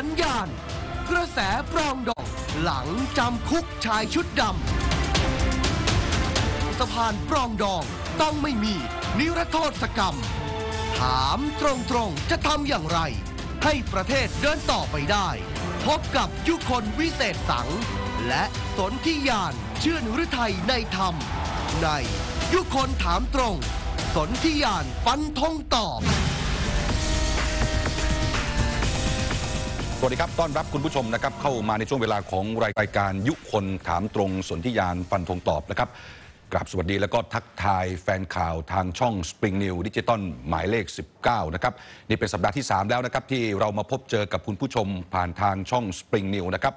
สัญญาณ กระแสปรองดองหลังจำคุกชายชุดดำสะพานปรองดองต้องไม่มีนิรโทษกรรม ถามตรงๆ จะทำอย่างไร ให้ประเทศเดินต่อไปได้ พบกับยุคนวิเศษสัง และสนธิยานเชื่อนฤทัยในธรรม ในยุคนถามตรง สนธิยานฟันธงตอบวัสดีครับต้อนรับคุณผู้ชมนะครับเข้ามาในช่วงเวลาของรายการยุคนถามตรงสนธิยานฟันธงตอบนะครับ กราบสวัสดีแล้วก็ทักทายแฟนข่าวทางช่อง Spring New Digital หมายเลข 19นะครับนี่เป็นสัปดาห์ที่ 3 แล้วนะครับที่เรามาพบเจอกับคุณผู้ชมผ่านทางช่อง Spring New นะครับ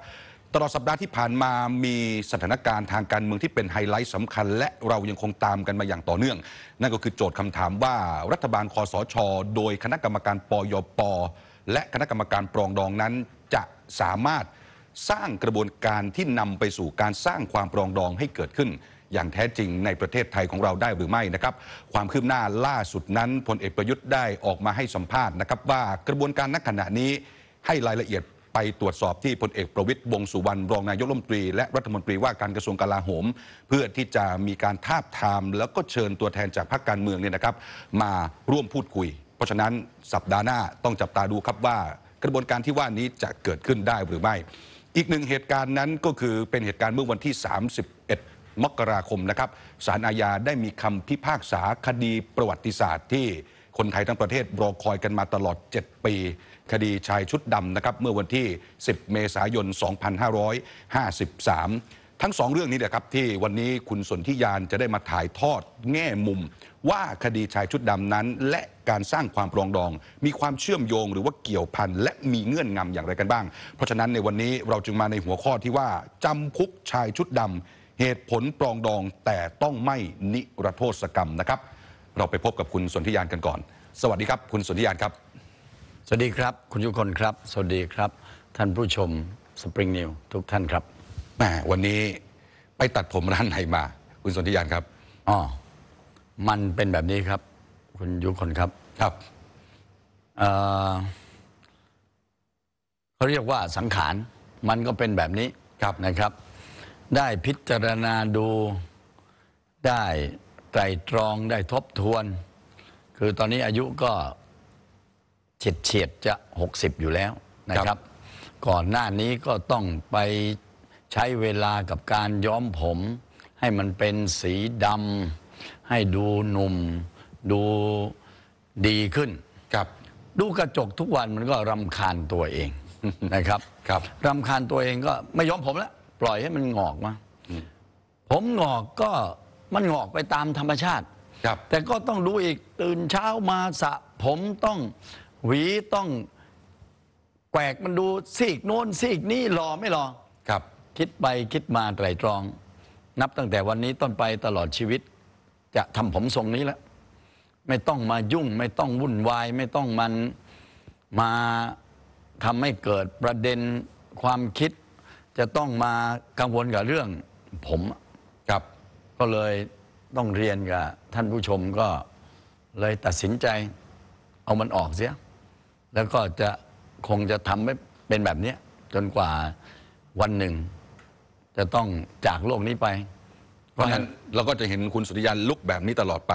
ตลอดสัปดาห์ที่ผ่านมามีสถานการณ์ทางการเมืองที่เป็นไฮไลท์สำคัญ และเรายังคงตามกันมาอย่างต่อเนื่อง นั่นก็คือโจทย์คำถามว่ารัฐบาลคอสชโดยคณะกรรมการปยปและคณะกรรมการปรองดองนั้น จะสามารถสร้างกระบวนการที่นำไปสู่การสร้างความปรองดองให้เกิดขึ้น อย่างแท้จริงในประเทศไทยของเราได้หรือไม่นะครับความคืบหน้าล่าสุดนั้นพลเอกประยุทธ์ได้ออกมาให้สัมภาษณ์นะครับ ว่า กระบวนการณขณะนี้ให้รายละเอียดไปตรวจสอบที่พลเอกประวิทย์วงสุวรรณรองนายกรัฐมนตรี และรัฐมนตรีว่าการกระทรวงกลาโหม เพื่อที่จะมีการทาบทามแล้วก็เชิญตัวแทนจากพรรคการเมืองเนี่ยนะครับ มาร่วมพูดคุยเพราะฉะนั้นสัปดาห์หน้าต้องจับตาดูครับว่า กระบวนการที่ว่านี้จะเกิดขึ้นได้หรือไม่ อีกหนึ่งเหตุการณ์นั้นก็คือเป็นเหตุการณ์เมื่อวันที่ 31 มกราคมนะครับศาลอาญาได้มีคำพิพากษาคดีประวัติศาสตร์ที่คนไทยทั้งประเทศรอคอยกันมาตลอด 7 ปี คดีชายชุดดำนะครับเมื่อวันที่ 10 เมษายน 2553 ทั้งสองเรื่องนี้นะครับที่วันนี้คุณสนธิยานจะได้มาถ่ายทอด แง่มุมว่าคดีชายชุดดำนั้น และการสร้างความปรองดอง มีความเชื่อมโยงหรือว่าเกี่ยวพันและมีเงื่อนงำอย่างไรกันบ้าง เพราะฉะนั้นในวันนี้เราจึงมาในหัวข้อที่ว่าจำคุกชายชุดดำเหตุผลปรองดองแต่ต้องไม่นิรโทษกรรมนะครับ เราไปพบกับคุณสนธิยานกันก่อน สวัสดีครับคุณสนธิยานครับ สวัสดีครับ คุณยุคนครับ สวัสดีครับ ท่านผู้ชมสปริงนิวทุกท่านครับแหมวันนี้ไปตัดผมร้านไหนมา คุณสนธิยานครับอ๋อมันเป็นแบบนี้ครับ คุณยุคนครับครับเขาเรียกว่าสังขาร มันก็เป็นแบบนี้ครับนะครับ ได้พิจารณาดูได้ไตรตรองได้ทบทวน คือตอนนี้อายุก็เฉียดเฉียดจะหกสิบอยู่แล้วนะครับ ก่อนหน้านี้ก็ต้องไปใช้เวลากับการย้อมผม ให้มันเป็นสีดำให้ดูหนุ่มดูดีขึ้นครับ ดูกระจกทุกวันมันก็รำคาญตัวเองนะครับ ครับรำคาญตัวเองก็ไม่ยอมผมแล้วปล่อยให้มันงอกมา ผมงอกก็มันงอกไปตามธรรมชาติ ครับ แต่ก็ต้องดูอีกตื่นเช้ามาสระผมต้องหวีต้องแกวกมันดูซีกโน้นซีกนี้่อไม่ห่อครับ คิดไปคิดมาไตรตรองนับตั้งแต่วันนี้ต้นไปตลอดชีวิตจะทำผมทรงนี้แล้วไม่ต้องมายุ่งไม่ต้องวุ่นวาย ไม่ต้องมันมาทำให้เกิดประเด็นความคิด จะต้องมากังวลกับเรื่องผมกับก็เลยต้องเรียนกับท่านผู้ชมก็เลยตัดสินใจเอามันออกเสีย แล้วก็จะคงจะทำไม่เป็นแบบนี้จนกว่าวันหนึ่ง จะต้องจากโลกนี้ไปเพราะนั้นเราก็จะเห็นคุณสุริยันลุกแบบนี้ตลอดไป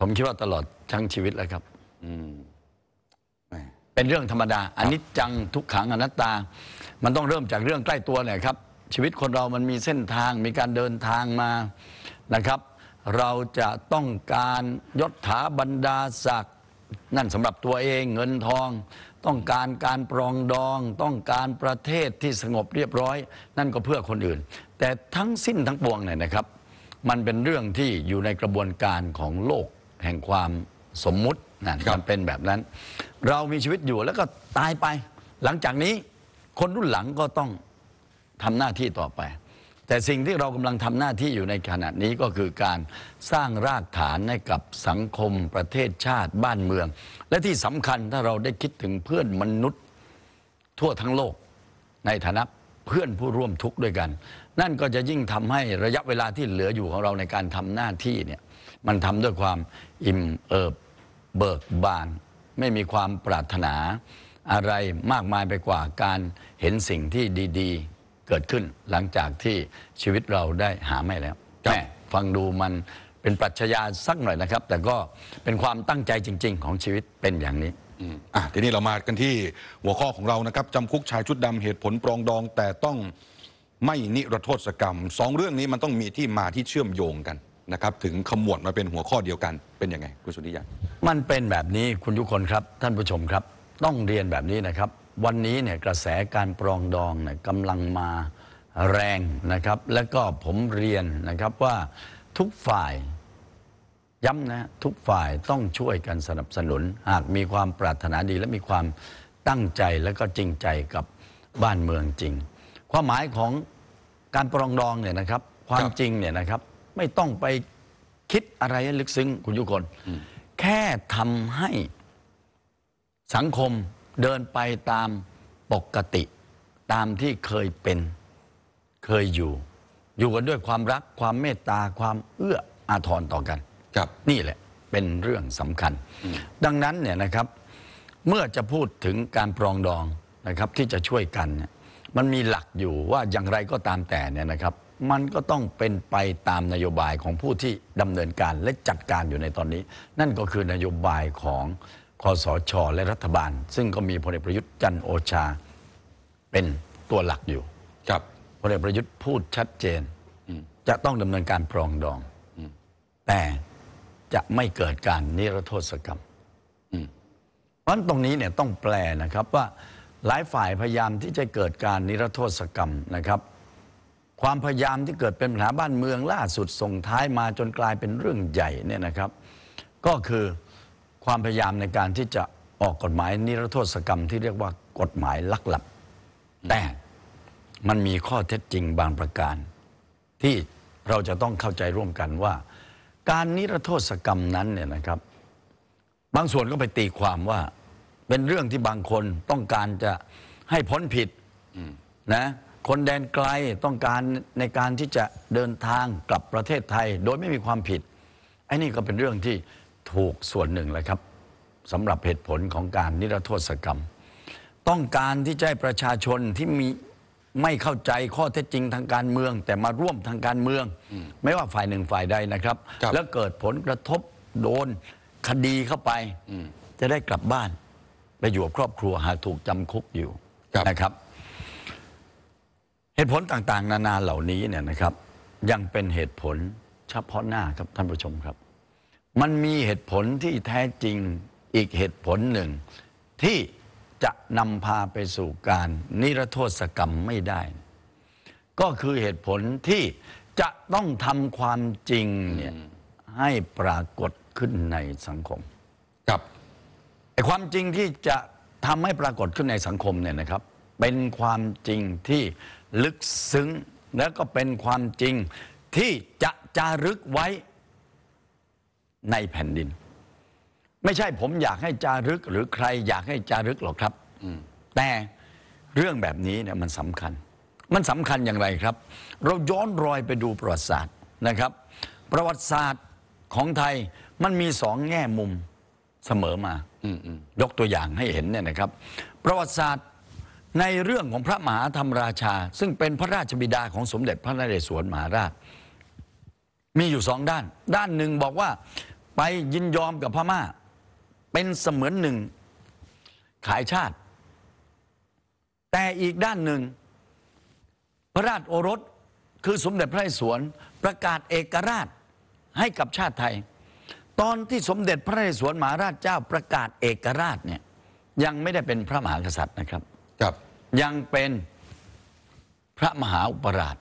ผมคิดว่าตลอดทั้งชีวิตเลยครับอืเป็นเรื่องธรรมดา อันนี้จังทุกขังอนัตตา มันต้องเริ่มจากเรื่องใกล้ตัวเนี่ยครับ ชีวิตคนเรามันมีเส้นทางมีการเดินทางมา นะครับ เราจะต้องการยศถาบรรดาศักดิ์นั่นสำหรับตัวเองเงินทอง ต้องการการปรองดอง ต้องการประเทศที่สงบเรียบร้อย นั่นก็เพื่อคนอื่น แต่ทั้งสิ้นทั้งปวงเนี่ยนะครับมันเป็นเรื่องที่อยู่ในกระบวนการของโลกแห่งความสมมุตินะมันเป็นแบบนั้น เรามีชีวิตอยู่แล้วก็ตายไป หลังจากนี้คนรุ่นหลังก็ต้องทำหน้าที่ต่อไป แต่สิ่งที่เรากำลังทำหน้าที่อยู่ในขณะนี้ก็คือการสร้างรากฐานให้กับสังคมประเทศชาติ บ้านเมือง และที่สำคัญถ้าเราได้คิดถึงเพื่อนมนุษย์ ทั่วทั้งโลกในฐานะเพื่อนผู้ร่วมทุกข์ด้วยกันนั่นก็จะยิ่งทำให้ระยะเวลาที่เหลืออยู่ของเราในการทำหน้าที่เนี่ยมันทำด้วยความอิ่มเอิบเบิกบาน ไม่มีความปรารถนาอะไรมากมายไปกว่าการเห็นสิ่งที่ดี ๆเกิดขึ้น หลังจากที่ชีวิตเราได้หาไม่แล้วแม่ฟังดูมันเป็นปรัชญาสักหน่อยนะครับ แต่ก็เป็นความตั้งใจจริง ๆ ของชีวิตเป็นอย่างนี้อ่ะทีนี้เรามากันที่หัวข้อของเรานะครับจำคุกชายชุดดำเหตุผล ปรองดอง แต่ต้องไม่นิรโทษกรรมสองเรื่องนี้มันต้องมีที่มาที่เชื่อมโยงกันนะครับถึงขมวดมาเป็นหัวข้อเดียวกันเป็นยังไงคุณสุนิยามันเป็นแบบนี้คุณทุกคนครับท่านผู้ชมครับ ต้องเรียนแบบนี้นะครับ วันนี้เนี่ยกระแสการปรองดองเนี่ยกำลังมาแรงนะครับและก็ผมเรียนนะครับว่าทุกฝ่ายย้ำนะทุกฝ่ายต้องช่วยกันสนับสนุน หากมีความปรารถนาดี และมีความตั้งใจและก็จริงใจกับบ้านเมืองจริงความหมายของการปรองดองเนี่ยนะครับ ความจริงเนี่ยนะครับ ไม่ต้องไปคิดอะไรลึกซึ้งคุณยุคนแค่ทำให้สังคมเดินไปตามปกติ ตามที่เคยเป็นเคยอยู่ อยู่กันด้วยความรักความเมตตา ความเอื้ออาทรต่อกัน ครับ นี่แหละ เป็นเรื่องสำคัญ ดังนั้นเนี่ยนะครับ เมื่อจะพูดถึงการปรองดองนะครับ ที่จะช่วยกันเนี่ยมันมีหลักอยู่ว่าอย่างไรก็ตามแต่เนี่ยนะครับ มันก็ต้องเป็นไปตามนโยบายของผู้ที่ดำเนินการและจัดการอยู่ในตอนนี้ นั่นก็คือนโยบายของคอสชอและรัฐบาล ซึ่งก็มีพลเอกประยุทธ์จันโอชาเป็นตัวหลักอยู่ ครับพลเอกประยุทธ์พูดชัดเจนจะต้องดำเนินการปรองดองแต่จะไม่เกิดการนิรโทษกรรมเพราะตรงนี้เนี่ยต้องแปลนะครับว่าหลายฝ่ายพยายามที่จะเกิดการนิรโทษกรรมนะครับ ความพยายามที่เกิดเป็นปัญหาบ้านเมืองล่าสุดส่งท้ายมาจนกลายเป็นเรื่องใหญ่เนี่ยนะครับ ก็คือความพยายามในการที่จะออกกฎหมายนิรโทษกรรมที่เรียกว่ากฎหมายลักลับแต่มันมีข้อเท็จจริงบางประการ ที่เราจะต้องเข้าใจร่วมกันว่า การนิรโทษกรรมนั้นเนี่ยนะครับ บางส่วนก็ไปตีความว่าเป็นเรื่องที่บางคนต้องการจะให้พ้นผิดนะคนแดนไกลต้องการในการที่จะเดินทางกลับประเทศไทย โดยไม่มีความผิดไอ้นี่ก็เป็นเรื่องที่ถูกส่วนหนึ่งแหละครับสำหรับเหตุผลของการนิรโทษกรรม ต้องการที่จะให้ประชาชนที่มีไม่เข้าใจข้อเท็จจริงทางการเมือง แต่มาร่วมทางการเมือง ไม่ว่าฝ่ายหนึ่งฝ่ายใดนะครับ แล้วเกิดผลกระทบโดนคดีเข้าไปจะได้กลับบ้านอยู่กับครอบครัวหากถูกจำคุกอยู่นะครับ เหตุผลต่างๆ นานาเหล่านี้เนี่ยนะครับ ยังเป็นเหตุผลเฉพาะหน้าครับ ท่านผู้ชมครับ มันมีเหตุผลที่แท้จริงอีกเหตุผลหนึ่งที่จะนำพาไปสู่การนิรโทษกรรมไม่ได้ ก็คือเหตุผลที่จะต้องทำความจริงเนี่ยให้ปรากฏขึ้นในสังคม ครับไอ้ความจริงที่จะทำให้ปรากฏขึ้นในสังคมเนี่ยนะครับ เป็นความจริงที่ลึกซึ้ง และก็เป็นความจริงที่จะจารึกไว้ในแผ่นดิน ไม่ใช่ผมอยากให้จารึก หรือใครอยากให้จารึกหรอกครับแต่เรื่องแบบนี้เนี่ยมันสำคัญ มันสำคัญอย่างไรครับ เราย้อนรอยไปดูประวัติศาสตร์นะครับ ประวัติศาสตร์ของไทยมันมีสองแง่มุมเสมอมายกตัวอย่างให้เห็นเนี่ยนะครับ ประวัติศาสตร์ในเรื่องของพระมหาธรรมราชา ซึ่งเป็นพระราชบิดาของสมเด็จพระนเรศวรมหาราช มีอยู่สองด้าน ด้านหนึ่งบอกว่าไปยินยอมกับพม่าเป็นเสมือนหนึ่ง ขายชาติ แต่อีกด้านหนึ่งพระราชโอรสคือสมเด็จพระนเรศวรประกาศเอกราชให้กับชาติไทยตอนที่สมเด็จพระนเรศวรมหาราชเจ้าประกาศเอกราชเนี่ยยังไม่ได้เป็นพระมหากษัตริย์นะครับ ครับยังเป็นพระมหาอุปราช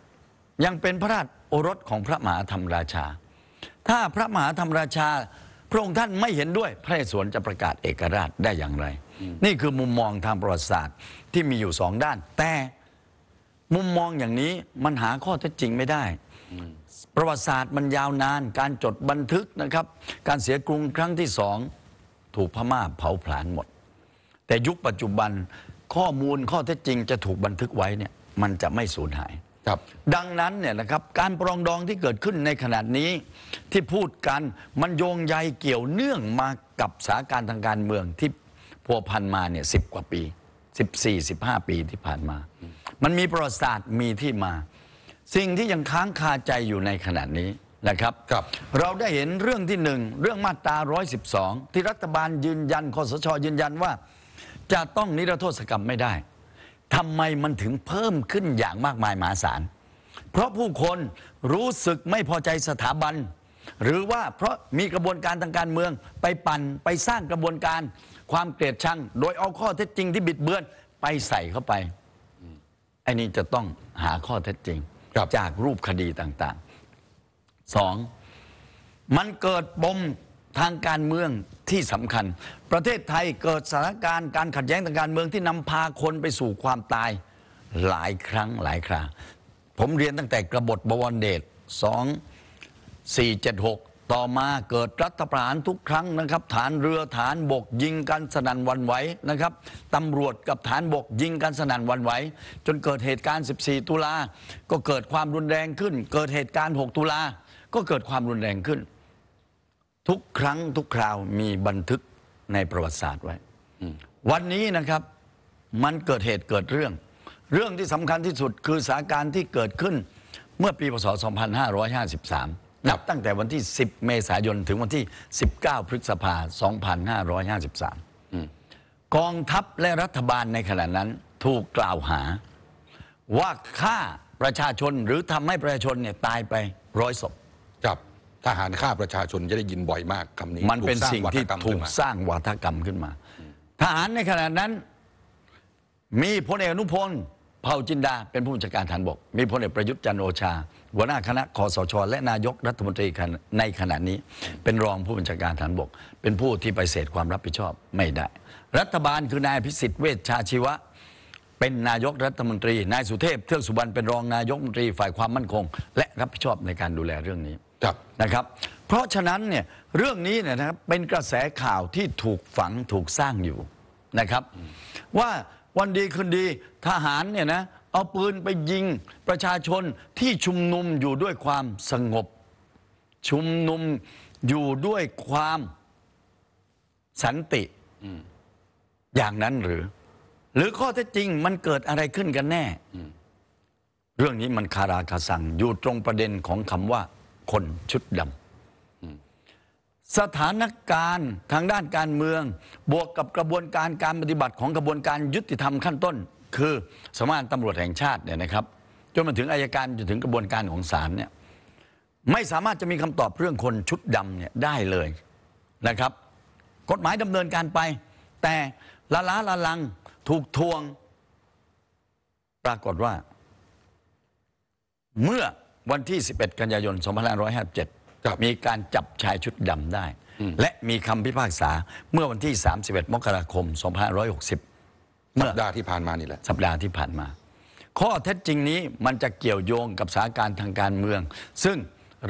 ยังเป็นพระราชโอรสของพระมหาธรรมราชา ถ้าพระมหาธรรมราชาพระองค์ท่านไม่เห็นด้วยพระนเรศวรจะประกาศเอกราชได้อย่างไร นี่คือมุมมองทางประวัติศาสตร์ที่มีอยู่สองด้าน แต่มุมมองอย่างนี้มันหาข้อเท็จจริงไม่ได้ประวัติศาสตร์มันยาวนาน การจดบันทึกนะครับ การเสียกรุงครั้งที่สอง ถูกพม่าเผาผลาญหมด แต่ยุคปัจจุบันข้อมูลข้อเท็จจริงจะถูกบันทึกไว้เนี่ยมันจะไม่สูญหายครับดังนั้นเนี่ยนะครับการปรองดองที่เกิดขึ้นในขณะนี้ที่พูดกัน มันโยงใยเกี่ยวเนื่องมากับสถานการณ์ทางการเมืองที่พัวพันมาเนี่ยสิกว่าปี14-15ปีที่ผ่านมา มันมีประวัติศาสตร์มีที่มาสิ่งที่ยังค้างคาใจอยู่ในขณะนี้นะครับรบเราได้เห็นเรื่องที่หนึ่งเรื่องมาตรา 112ที่รัฐบาลยืนยันคอสชยืนยันว่า จะต้องนิรโทษกรรมไม่ได้ทำไมมันถึงเพิ่มขึ้นอย่างมากมายมหาศาล เพราะผู้คนรู้สึกไม่พอใจสถาบัน หรือว่าเพราะมีกระบวนการทางการเมืองไปปั่นไปสร้างกระบวนการความเกลียดชังโดยเอาข้อเท็จจริงที่บิดเบือนไปใส่เข้าไปอันนี้จะต้องหาข้อเท็จจริงจากรูปคดีต่างๆสองมันเกิดปมทางการเมืองที่สำคัญ ประเทศไทยเกิดสถานการณ์การขัดแย้งทางการเมืองที่นำพาคนไปสู่ความตายหลายครั้งหลายคราผมเรียนตั้งแต่กระบฏบวรเดชสองสี่เจ็ดหกต่อมาเกิดรัฐประหารทุกครั้งนะครับ ฐานเรือฐานบกยิงกันสนั่นวันไหวนะครับตำรวจกับฐานบกยิงกันสนั่นวันไหวจนเกิดเหตุการณ์ 14 ตุลา ก็เกิดความรุนแรงขึ้น เกิดเหตุการณ์ 6 ตุลาก็เกิดความรุนแรงขึ้น ทุกครั้งทุกคราวมีบันทึกในประวัติศาสตร์ไว้วันนี้นะครับมันเกิดเหตุเกิดเรื่อง เรื่องที่สำคัญที่สุดคือสถานการณ์ที่เกิดขึ้น เมื่อปีพศ 2553นับตั้งแต่วันที่ 10 เมษายน ถึงวันที่ 19 พฤษภา2553 กองทัพและรัฐบาลในขณะนั้นถูกกล่าวหาว่าฆ่าประชาชนหรือทำให้ประชาชนเนี่ยตายไปร้อยศพครับทหารฆ่าประชาชน จะได้ยินบ่อยมากคำนี้ มันเป็นสิ่งที่ถูกสร้างวาทกรรมขึ้นมา ทหารในขณะนั้นมีพลเอกอนุพลเผ่าจินดาเป็นผู้บัญชาการฐานบก มีพลเอกประยุทธ์จันโอชา หัวหน้าคณะคอสชและนายกรัฐมนตรีในขณะนี้ เป็นรองผู้บัญชาการฐานบก เป็นผู้ที่ไปเสดความรับผิดชอบไม่ได้ รัฐบาลคือนายพิสิทธิ์เวชชาชีวะ เป็นนายกรัฐมนตรีนายสุเทพ เทือกสุบรรณเป็นรองนายกรัฐมนตรีฝ่ายความมั่นคง และรับผิดชอบในการดูแลเรื่องนี้นะครับ เพราะฉะนั้นเนี่ยเรื่องนี้เนี่ยนะครับเป็นกระแสข่าวที่ถูกฝังถูกสร้างอยู่นะครับว่าวันดีคืนดีทหารเนี่ยนะ เอาปืนไปยิงประชาชนที่ชุมนุมอยู่ด้วยความสงบ ชุมนุมอยู่ด้วยความสันติอย่างนั้นหรือ หรือข้อเท็จจริงมันเกิดอะไรขึ้นกันแน่เรื่องนี้มันคาราคาสังอยู่ตรงประเด็นของคำว่า คนชุดดำสถานการณ์ทางด้านการเมือง บวกกับกระบวนการการปฏิบัติของกระบวนการยุติธรรมขั้นต้น คือสมานตำรวจแห่งชาติเนี่ยนะครับ จนมาถึงอายการจนถึงกระบวนการของศาลเนี่ยไม่สามารถจะมีคำตอบเรื่องคนชุดดำเนี่ยได้เลยนะครับ กฎหมายดำเนินการไป แต่ละล้าละลังถูกทวง ปรากฏว่า เมื่อวันที่ 11 กันยายน2557มีการจับชายชุดดำได้ และมีคำพิพากษาเมื่อวันที่ 31 มกราคม 2560สัปดาห์ที่ผ่านมานี่แหละ สัปดาห์ที่ผ่านมา ข้อเท็จจริงนี้มันจะเกี่ยวโยงกับสถานการณ์ทางการเมือง ซึ่ง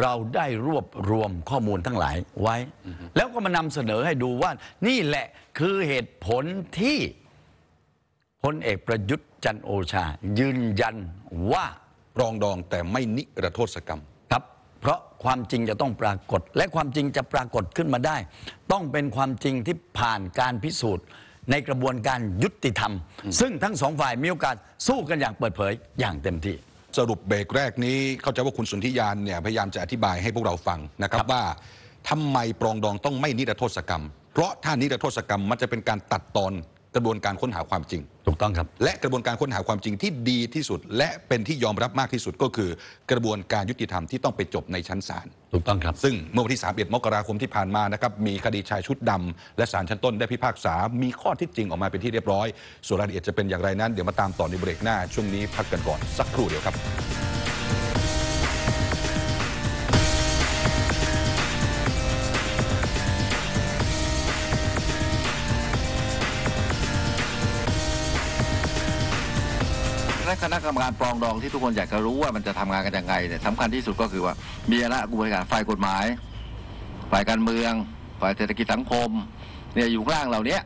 เราได้รวบรวมข้อมูลทั้งหลายไว้ แล้วก็มานำเสนอให้ดูว่านี่แหละคือเหตุผลที่พลเอกประยุทธ์จันโอชา ยืนยันว่ารองดองแต่ไม่นิรโทษกรรมเพราะความจริงจะต้องปรากฏ และความจริงจะปรากฏขึ้นมาได้ ต้องเป็นความจริงที่ผ่านการพิสูจน์ ในกระบวนการยุติธรรม ซึ่งทั้งสองฝ่ายมีโอกาสสู้กันอย่างเปิดเผยอย่างเต็มที่ สรุปเบรกแรกนี้เข้าใจว่าคุณสุนธิยานเนี่ยพยายามจะอธิบายให้พวกเราฟังนะครับว่าทำไมปรองดองต้องไม่นิรโทษกรรม เพราะถ้านิรโทษกรรมมันจะเป็นการตัดตอนกระบวนการค้นหาความจริงถูกต้องครับ และกระบวนการค้นหาความจริงที่ดีที่สุด และเป็นที่ยอมรับมากที่สุดก็คือกระบวนการยุติธรรมที่ต้องไปจบในชั้นศาลถูกต้องครับ ซึ่ง เมื่อวันที่ 31 มกราคมที่ผ่านมานะครับมีคดีชายชุดดำ และศาลชั้นต้นได้พิพากษา มีข้อที่จริงออกมาเป็นที่เรียบร้อย ส่วนรายละเอียดจะเป็นอย่างไรนั้นเดี๋ยวมาตามต่อในเบรกหน้า ช่วงนี้พักกันก่อนสักครู่เดียวครับนั้นคณะกรรมการปรองดองที่ทุกคนอยากจะรู้ว่ามันจะทำงานกันยังไงเนี่ยสำคัญที่สุดก็คือว่ามีละกลุ่มการฝ่ายกฎหมาย ฝ่ายการเมืองฝ่ายเศรษฐกิจสังคมเนี่ยอยู่ร่างเหล่านี้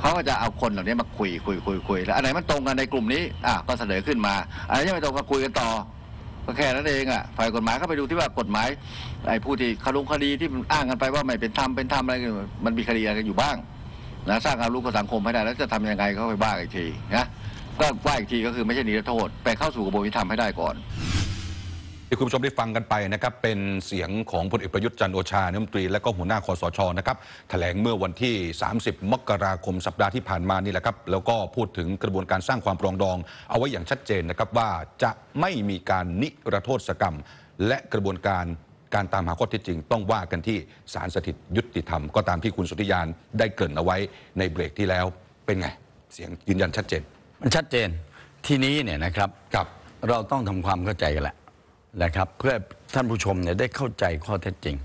เขาก็จะเอาคนเหล่านี้มาคุยคุยคุยคุยแล้วอะไรมันตรงกันในกลุ่มนี้อ่ะก็เสนอขึ้นมาอะไรยังไม่ตรงก็คุยกันต่อก็แค่นั้นเองอ่ะฝ่ายกฎหมายเข้าไปดูที่ว่ากฎหมายไอ้ผู้ที่คลุงคดีที่มันอ้างกันไปว่าไม่เป็นธรรมเป็นธรรมอะไรมันมีคดีอะไรกันอยู่บ้างนะสร้างความรู้กับสังคมให้ได้แล้วจะทำยังไงเขาไปบ้าอีกทีนะก็ว่าอีกทีก็คือไม่ใช่นิรโทษไปเข้าสู่กระบวนการยุติธรรมให้ได้ก่อน ที่คุณผู้ชมได้ฟังกันไปนะครับ เป็นเสียงของพลเอกประยุทธ์จันโอชาน้มตรีและก็หัวหน้าคอสชนะครับแถลงเมื่อวันที่ 30 มกราคมสัปดาห์ที่ผ่านมานี่แหละครับ แล้วก็พูดถึงกระบวนการสร้างความปรองดองเอาไว้อย่างชัดเจนนะครับว่าจะไม่มีการนิรโทษกรรม และกระบวนการการตามหาข้อเท็จจริงต้องว่ากันที่ศาลสถิตยุติธรรมก็ตามที่คุณสุทธิยานได้เกริ่นเอาไว้ในเบรกที่แล้วเป็นไงเสียงยืนยันชัดเจนมันชัดเจนทีนี้เนี่ยนะครับกับเราต้องทำความเข้าใจกันแหละนะครับ เพื่อท่านผู้ชมเนี่ยได้เข้าใจข้อเท็จจริง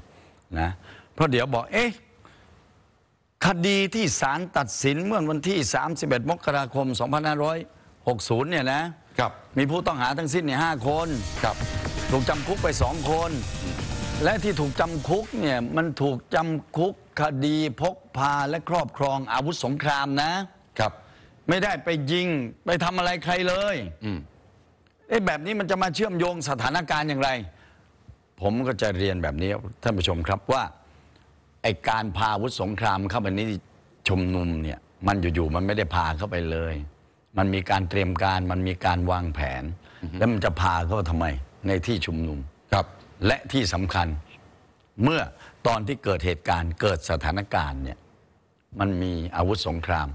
นะเพราะเดี๋ยวบอกเอ๊ะ คดีที่ศาลตัดสินเมื่อวันที่ 31 มกราคม 2560 เนี่ยนะครับมีผู้ต้องหาทั้งสิ้นเนี่ยห้าคนครับถูกจำคุกไปสองคน และที่ถูกจำคุกเนี่ยมันถูกจำคุก คดีพกพาและครอบครองอาวุธสงครามนะไม่ได้ไปยิง ไปทำอะไรใครเลยเอ้แบบนี้มันจะมาเชื่อมโยงสถานการณ์อย่างไร ผมก็จะเรียนแบบนี้ท่านผู้ชมครับว่าไอการพาวุธสงคราม เข้าไปนี้ชุมนุมเนี่ย มันอยู่ๆมันไม่ได้พาเข้าไปเลย มันมีการเตรียมการ มันมีการวางแผน แล้วมันจะพาเข้าทำไมในที่ชุมนุมครับ และที่สำคัญเมื่อตอนที่เกิดเหตุการณ์เกิดสถานการณ์เนี่ย มันมีอาวุธสงคราม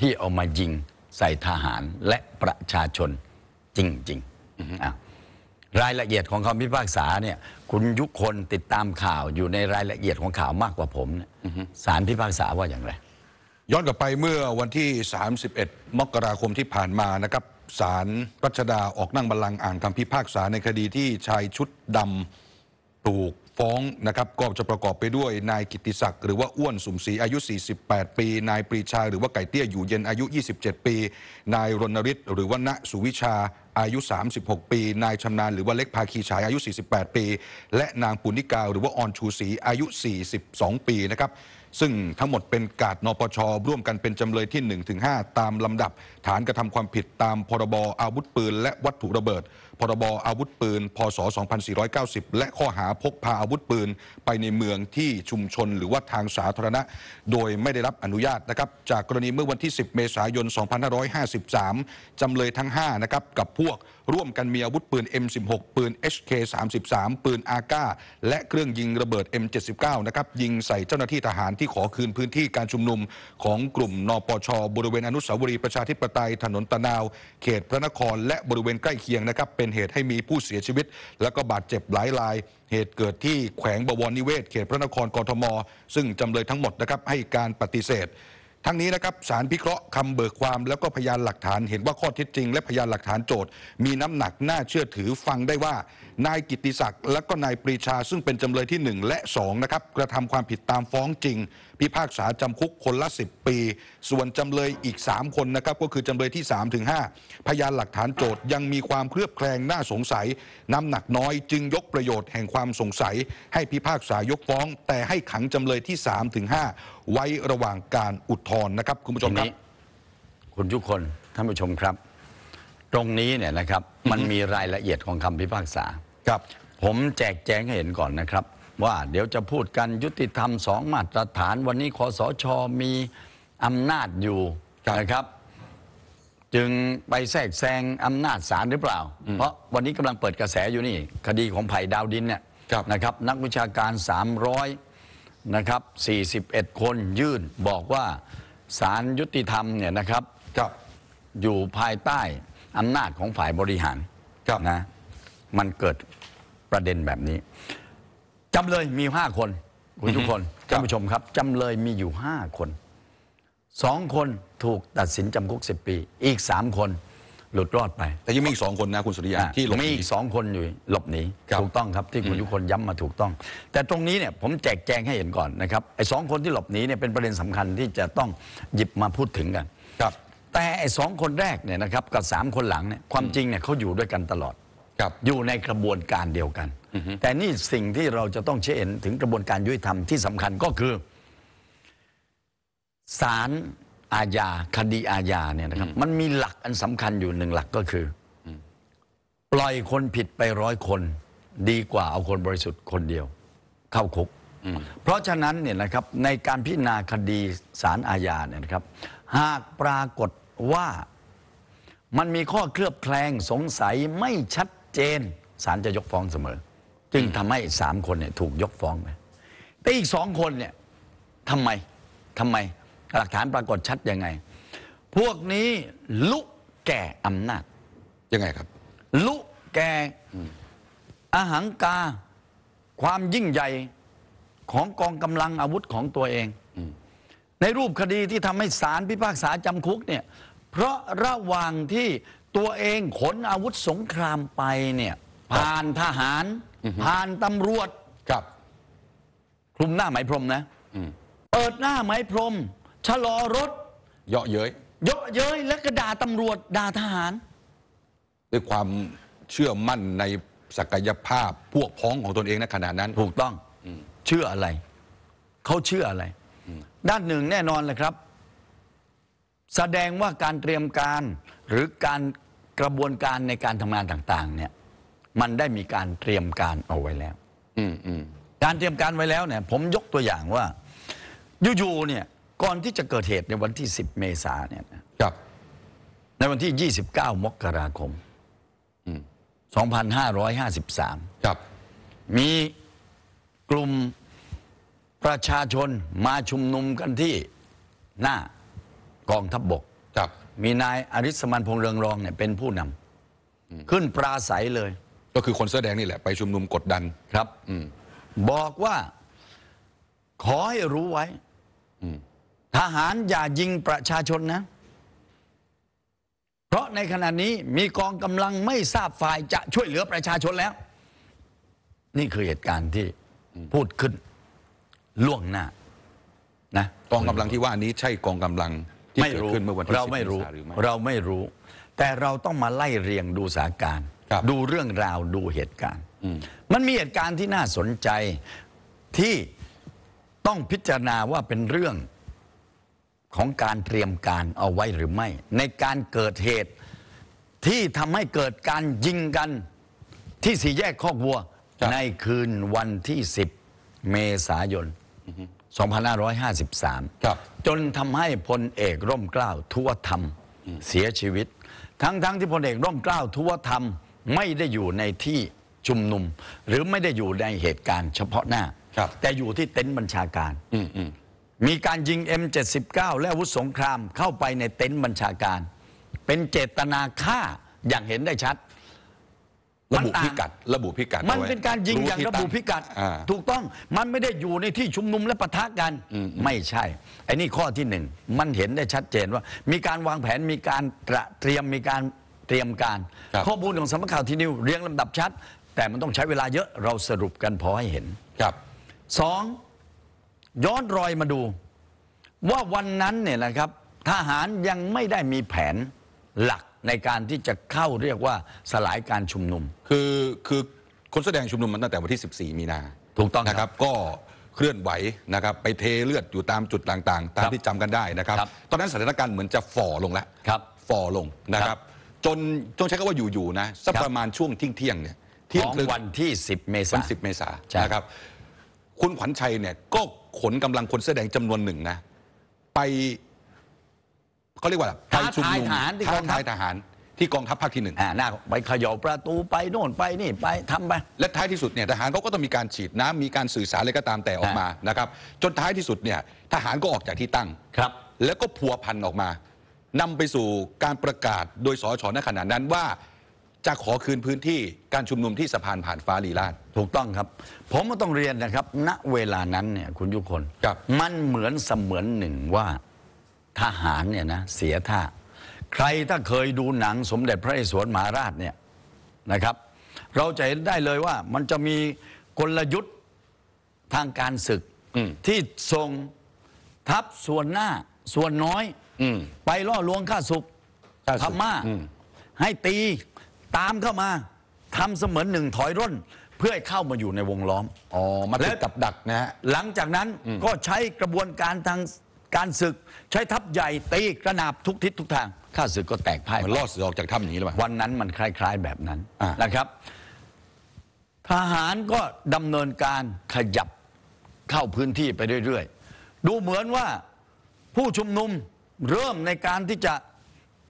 ที่เอามายิงใส่ทหารและประชาชนจริงๆ รายละเอียดของคำพิพากษาเนี่ย คุณยุคนติดตามข่าวอยู่ในรายละเอียดของข่าวมากกว่าผม สารพิพากษาว่าอย่างไร ย้อนกลับไปเมื่อวันที่ 31มกราคมที่ผ่านมานะครับสารรัชดาออกนั่งบัลลังก์อ่านคำพิพากษาในคดีที่ชายชุดดำถูกฟ้องนะครับก็จะประกอบไปด้วยนายกิติศักดิ์หรือว่าอ้วนสุมศรีอายุ 48 ปีนายปรีชาหรือว่าไก่เตี้ยอยู่เย็นอายุ 27 ปีนายรณฤทธิ์หรือว่าณสุวิชาอายุ 36 ปีนายชำนาญหรือว่าเล็กภาคีฉายอายุ 48 ปี และนางปุณิกาหรือว่าออนชูศรีอายุ 42 ปีนะครับซึ่งทั้งหมดเป็นกาดนปชร่วมกันเป็นจำเลยที่ 1-5 ตามลำดับ ฐานกระทำความผิดตามพรบอาวุธปืนและวัตถุระเบิดพรบอาวุธปืน พศ 2490 และข้อหาพกพาอาวุธปืน ไปในเมืองที่ชุมชนหรือว่าทางสาธารณะ โดยไม่ได้รับอนุญาตนะครับ จากกรณีเมื่อวันที่ 10 เมษายน 2553 จำเลยทั้ง5นะครับกับพวกร่วมกันมีอาวุธปืน M16 ปืน HK33 ปืนอาก้าและเครื่องยิงระเบิด M79 นะครับ ยิงใส่เจ้าหน้าที่ทหารที่ขอคืนพื้นที่การชุมนุมของกลุ่ม นปชบริเวณอนุสาวรีย์ประชาธิปไตยถนนตะนาว เขตพระนครและบริเวณใกล้เคียงนะครับ เป็นเหตุให้มีผู้เสียชีวิต และก็บาดเจ็บหลายราย เหตุเกิดที่แขวงบวรนิเวศ เขตพระนครกรทม ซึ่งจำเลยทั้งหมดนะครับให้การปฏิเสธทั้งนี้นะครับสารพิเคราะห์คำเบิกความแล้วก็พยานหลักฐานเห็นว่าข้อเท็จจริง และพยานหลักฐานโจทย์มีน้ำหนัก น่าเชื่อถือฟังได้ว่านายกิติศักดิ์และก็นายปรีชาซึ่งเป็นจำเลยที่ 1 และ 2 นะครับ กระทำความผิดตามฟ้องจริงพิพากษาจำคุกคนละ10ปี ส่วนจำเลยอีก 3 คนนะครับ ก็คือจำเลยที่ 3 ถึงพยานหลักฐานโจทย์ยังมีความเคลือบแคลงน่าสงสัยน้ำหนักน้อยจึงยกประโยชน์แห่งความสงสัย ให้พิพากษายกฟ้อง แต่ให้ขังจำเลยที่ 3 ถึงไว้ระหว่างการอุทธรณ์นะครับ คุณผู้ชมครับคุณทุกคนท่านผู้ชมครับ ตรงนี้เนี่ยนะครับมันมีรายละเอียดของคำพิพากษาครับ ผมแจกแจงให้เห็นก่อนนะครับว่า เดี๋ยวจะพูดกันยุติธรรมสองมาตรฐาน วันนี้คอสชมีอำนาจอยู่นะครับ จึงไปแทรกแซงอำนาจศาลหรือเปล่า เพราะวันนี้กำลังเปิดกระแสอยู่นี่ คดีของไผ่ดาวดินเนี่ยนะครับ นักวิชาการ300นะครับ41 คนยื่นบอกว่าศาลยุติธรรมเนี่ยนะครับอยู่ภายใต้อำนาจของฝ่ายบริหารนะมันเกิดประเด็นแบบนี้จำเลยมีห้าคนคุณทุกคนท่านผู้ชมครับจำเลยมีอยู่ห้าคนสองคนถูกตัดสินจำคุกสิบปี อีกสามคนหลุดรอดไป แต่ยังมีอีกสองคนนะคุณสุริยาที่หลบหนีมีอีกสองคนอยู่หลบหนีถูกต้องครับ ที่คุณยุคนย้ำมาถูกต้อง แต่ตรงนี้เนี่ยผมแจกแจงให้เห็นก่อนนะครับไอ้สองคนที่หลบหนีเนี่ยเป็นประเด็นสำคัญที่จะต้องหยิบมาพูดถึงกันครับ แต่ไอ้สองคนแรกเนี่ยนะครับกับสามคนหลังเนี่ยความจริงเนี่ยเขาอยู่ด้วยกันตลอดับอยู่ในกระบวนการเดียวกัน แต่นี่สิ่งที่เราจะต้องเชื่อเห็นถึงกระบวนการยุติธรรมที่สำคัญก็คือศาลอาญาคดีอาญาเนี่ยนะครับ มันมีหลัก อันสำคัญอยู่หนึ่งหลักก็คือ ปล่อยคนผิดไปร้อยคนดีกว่าเอาคนบริสุทธิ์คนเดียวเข้าคุก เพราะฉะนั้นเนี่ยนะครับในการพิจารณาคดีศาลอาญาเนี่ยนะครับ หากปรากฏว่ามันมีข้อเคลือบแคลงสงสัยไม่ชัดเจนศาลจะยกฟ้องเสมอ จึงทำให้สามคนเนี่ยถูกยกฟ้องไปแต่อีกสองคนเนี่ยทำไมทำไมหลักฐานปรากฏชัดยังไง พวกนี้ลุกแก่อำนาจยังไงครับ ลุกแก่อาหังกาความยิ่งใหญ่ของกองกำลังอาวุธของตัวเอง ในรูปคดีที่ทำให้ศาลพิพากษาจำคุกเนี่ยเพราะระหว่างที่ตัวเองขนอาวุธสงครามไปเนี่ยผ่านทหารผ่านตำรวจครับคลุมหน้าไหมพรมนะเปิดหน้าไหมพรมชะลอรถ เยาะเย้ยเยาะเย้ยและกระด่าตำรวจด่าทหารด้วยความเชื่อมั่นในศักยภาพพวกพ้องของตนเองในขณะนั้นถูกต้องเชื่ออะไรเขาเชื่ออะไรด้านหนึ่งแน่นอนเลยครับ แสดงว่าการเตรียมการหรือการกระบวนการในการทำงานต่าง ๆ เนี่ยมันได้มีการเตรียมการเอาไว้แล้วการเตรียมการไว้แล้ว เนี่ย ผมยกตัวอย่างว่าอยู่ๆเนี่ย ก่อนที่จะเกิดเหตุในวันที่ 10 เมษาเนี่ยครับในวันที่ 29 มกราคม 2553ครับมีกลุ่มประชาชนมาชุมนุมกันที่หน้ากองทัพบบกครับมีนายอริสมันพงษ์เรืองรองเนี่ยเป็นผู้นำขึ้นปราศัยเลย ก็คือคนเสื้อแดงนี่แหละ ไปชุมนุมกดดันครับ อืบอกว่าขอให้รู้ไว้อทหารอย่ายิงประชาชนนะ เพราะในขณะนี้มีกองกำลังไม่ทราบฝ่ายจะช่วยเหลือประชาชนแล้ว นี่คือเหตุการณ์ที่พูดขึ้น ล่วงหน้านะกองกำลังที่ว่านี้ใช่กองกำลังที่เกิดขึ้นเมื่อวันที่เราไม่รู้ เราไม่รู้ แต่เราต้องมาไล่เรียงดูสถานการณ์ดูเรื่องราวดูเหตุการณ์มันมีเหตุการณ์ที่น่าสนใจที่ต้องพิจารณาว่าเป็นเรื่องของการเตรียมการเอาไว้หรือไม่ ในการเกิดเหตุที่ทำให้เกิดการยิงกันที่สี่แยกคอกวัว ในคืนวันที่สิบเมษายน2553 ครับจนทำให้พลเอกร่มเกล้าทุวธรรมเสียชีวิต ทั้งๆทที่พลเอกร่มเกล้าทุวธรรมไม่ได้อยู่ในที่ชุมนุม หรือไม่ได้อยู่ในเหตุการณ์เฉพาะหน้าแต่อยู่ที่เต็นท์บัญชาการมีการยิง M79 และวุธสงครามเข้าไปในเต็นท์บัญชาการ เป็นเจตนาฆ่าอย่างเห็นได้ชัดระบุพิกัดระบุพิกัดมันเป็นการยิงอย่างระบุพิกัด ถูกต้องมันไม่ได้อยู่ในที่ชุมนุมและประทะกันไม่ใช่ไอ้นี่ข้อที่หนึ่งมันเห็นได้ชัดเจนว่ามีการวางแผนมีการเตรียมมีการเตรียมการ ข้อมูลของสำนักข่าวทีนิวเรียงลำดับชัด แต่มันต้องใช้เวลาเยอะเราสรุปกันพอให้เห็นครับสองย้อนรอยมาดูว่าวันนั้นเนี่ยนะครับทหารยังไม่ได้มีแผนหลักในการที่จะเข้าเรียกว่าสลายการชุมนุม คือคือคนแสดงชุมนุมมันตั้งแต่วันที่14 มีนา ถูกต้องนะครับ ก็เคลื่อนไหวนะครับ ไปเทเลือดอยู่ตามจุดต่างๆ ตามที่จำกันได้นะครับรบตอนนั้นสถานการณ์เหมือนจะฝ่อลงแล้วครับฝ่อลงนะครับ จนจนใช้คำว่าอยู่ๆนะสักประมาณช่วงเที่ยงเนี่ยเที่ยงของควันที่10เมษาวัน10เมษายนนะครับคุณขวัญชัยเนี่ยก็ขนกำลังคนแสดงจำนวนหนึ่งนะไปเขาเรียกว่าท้าทายทหารที่้ากองทัพทายทหารที่กองทัพภาคที่หนึ่งหน้าไปเขย่าประตูไปโน่นไปนี่ไปทำไป และท้ายที่สุดเนี่ยทหารเขาก็ต้องมีการฉีดน้ำมีการสื่อสารอะไรก็ตามแต่ออกมานะครับ จนท้ายที่สุดเนี่ยทหารก็ออกจากที่ตั้งครับ แล้วก็พัวพันออกมา นำไปสู่การประกาศโดยสชใณขณะนั้นว่าจะขอคืนพื้นที่การชุมนุมที่สะพานผ่านฟ้าลีลาดถูกต้องครับผมก็ต้องเรียนนะครับ ณเวลานั้นเนี่ยคุณยุคนคัมันเหมือนเสมือนหนึ่งว่าทหารเนี่ยนะเสียท่า ใครถ้าเคยดูหนัง สมเด็จพระนเรศวรมหาราชเนี่ยนะครับ เราจะเห็นได้เลยว่ามันจะมีกลยุทธ์ทางการศึกที่ส่งทัพส่วนหน้า ส่วนน้อยไปล่อลวงข้าศึกพม่าให้ตีตามเข้ามาทำเสมือนหนึ่งถอยร่น เพื่อให้เข้ามาอยู่ในวงล้อม อ๋อ มาติดกับดักนะฮะหลังจากนั้นก็ใช้กระบวนการทางการศึกใช้ทัพใหญ่ตีกระนาบทุกทิศทุกทางข้าศึกก็แตกพ่ายมันลอดเสออกจากถ้ำนี้หรือเปล่าวันนั้นมันคล้าย ๆแบบนั้นนะครับ ทหารก็ดำเนินการขยับเข้าพื้นที่ไปเรื่อยๆดูเหมือนว่าผู้ชุมนุมเริ่มในการที่จะ